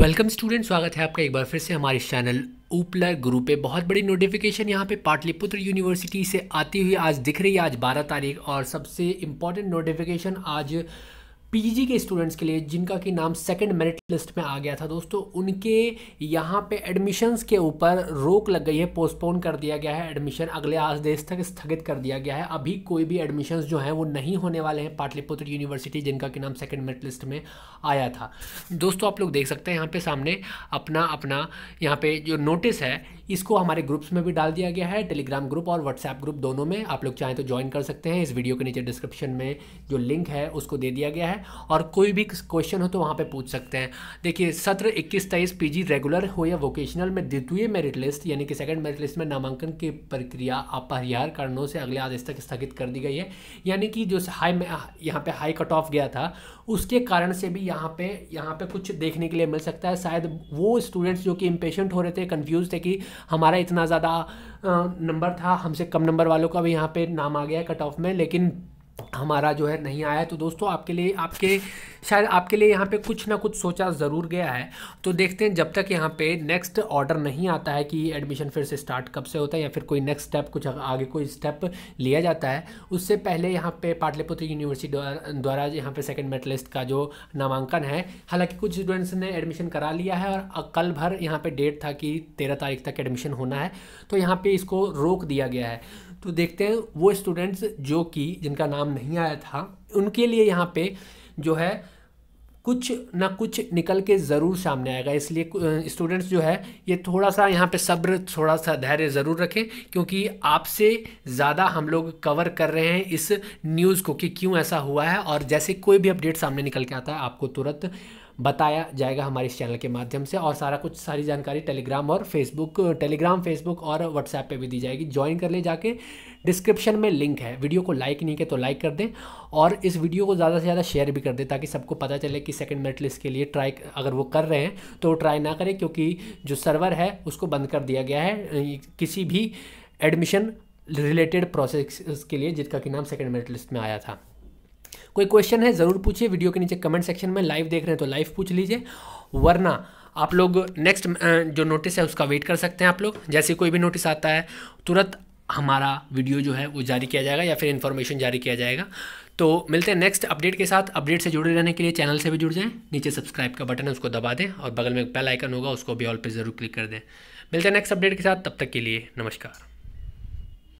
welcome student स्वागत है आपका एक बार फिर से हमारे चैनल ऊपला गुरु पे बहुत बड़ी नोटिफिकेशन यहाँ पे पाटलिपुत्र यूनिवर्सिटी से आती हुई आज दिख रही है आज 12 तारीख और सबसे इम्पॉर्टेंट नोटिफिकेशन आज पीजी के स्टूडेंट्स के लिए जिनका कि नाम सेकंड मेरिट लिस्ट में आ गया था दोस्तों उनके यहाँ पे एडमिशन्स के ऊपर रोक लग गई है पोस्टपोन कर दिया गया है एडमिशन अगले आदेश तक स्थगित कर दिया गया है अभी कोई भी एडमिशन्स जो हैं वो नहीं होने वाले हैं पाटलिपुत्र यूनिवर्सिटी जिनका कि नाम सेकेंड मेरिट लिस्ट में आया था दोस्तों आप लोग देख सकते हैं यहाँ पर सामने अपना अपना यहाँ पर जो नोटिस है इसको हमारे ग्रुप्स में भी डाल दिया गया है टेलीग्राम ग्रुप और व्हाट्सएप ग्रुप दोनों में आप लोग चाहें तो ज्वाइन कर सकते हैं इस वीडियो के नीचे डिस्क्रिप्शन में जो लिंक है उसको दे दिया गया है और कोई भी क्वेश्चन हो तो वहाँ पे पूछ सकते हैं देखिए सत्र इक्कीस तेईस पीजी रेगुलर हो या वोकेशनल में द्वितीय मेरिट लिस्ट यानी कि सेकंड मेरिट लिस्ट में नामांकन की प्रक्रिया अपरिहार कारणों से अगले आदेश तक स्थगित कर दी गई है यानी कि जो हाई यहाँ पे हाई कट ऑफ गया था उसके कारण से भी यहाँ पे यहाँ पे कुछ देखने के लिए मिल सकता है शायद वो स्टूडेंट्स जो कि इम्पेशेंट हो रहे थे कन्फ्यूज थे कि हमारा इतना ज़्यादा नंबर था हमसे कम नंबर वालों का भी यहाँ पे नाम आ गया कट ऑफ में लेकिन हमारा जो है नहीं आया तो दोस्तों आपके लिए आपके शायद आपके लिए यहाँ पे कुछ ना कुछ सोचा ज़रूर गया है तो देखते हैं जब तक यहाँ पे नेक्स्ट ऑर्डर नहीं आता है कि एडमिशन फिर से स्टार्ट कब से होता है या फिर कोई नेक्स्ट स्टेप कुछ आगे कोई स्टेप लिया जाता है उससे पहले यहाँ पे पाटलिपुत्र यूनिवर्सिटी द्वारा यहाँ पे सेकेंड मेटलिस्ट का जो नामांकन है हालाँकि कुछ स्टूडेंट्स ने एडमिशन करा लिया है और कल भर यहाँ पर डेट था कि तेरह तारीख तक एडमिशन होना है तो यहाँ पर इसको रोक दिया गया है तो देखते हैं वो स्टूडेंट्स जो कि जिनका नाम नहीं आया था उनके लिए यहाँ पे जो है कुछ ना कुछ निकल के ज़रूर सामने आएगा इसलिए स्टूडेंट्स जो है ये थोड़ा सा यहाँ पे सब्र थोड़ा सा धैर्य ज़रूर रखें क्योंकि आपसे ज़्यादा हम लोग कवर कर रहे हैं इस न्यूज़ को कि क्यों ऐसा हुआ है और जैसे कोई भी अपडेट सामने निकल के आता है आपको तुरंत बताया जाएगा हमारे इस चैनल के माध्यम से और सारा कुछ सारी जानकारी टेलीग्राम और फेसबुक टेलीग्राम फेसबुक और व्हाट्सएप पे भी दी जाएगी ज्वाइन कर ले जाके डिस्क्रिप्शन में लिंक है वीडियो को लाइक नहीं किया तो लाइक कर दें और इस वीडियो को ज़्यादा से ज़्यादा शेयर भी कर दें ताकि सबको पता चले कि सेकेंड मेरिट लिस्ट के लिए ट्राई अगर वो कर रहे हैं तो ट्राई ना करें क्योंकि जो सर्वर है उसको बंद कर दिया गया है किसी भी एडमिशन रिलेटेड प्रोसेस के लिए जिसका कि नाम सेकेंड मेरिट लिस्ट में आया था कोई क्वेश्चन है ज़रूर पूछिए वीडियो के नीचे कमेंट सेक्शन में लाइव देख रहे हैं तो लाइव पूछ लीजिए वरना आप लोग नेक्स्ट जो नोटिस है उसका वेट कर सकते हैं आप लोग जैसे कोई भी नोटिस आता है तुरंत हमारा वीडियो जो है वो जारी किया जाएगा या फिर इन्फॉर्मेशन जारी किया जाएगा तो मिलते हैं नेक्स्ट अपडेट के साथ अपडेट से जुड़े रहने के लिए चैनल से भी जुड़ जाएं नीचे सब्सक्राइब का बटन है उसको दबा दें और बगल में एक बेल आइकन होगा उसको भी ऑल पर ज़रूर क्लिक कर दें मिलते हैं नेक्स्ट अपडेट के साथ तब तक के लिए नमस्कार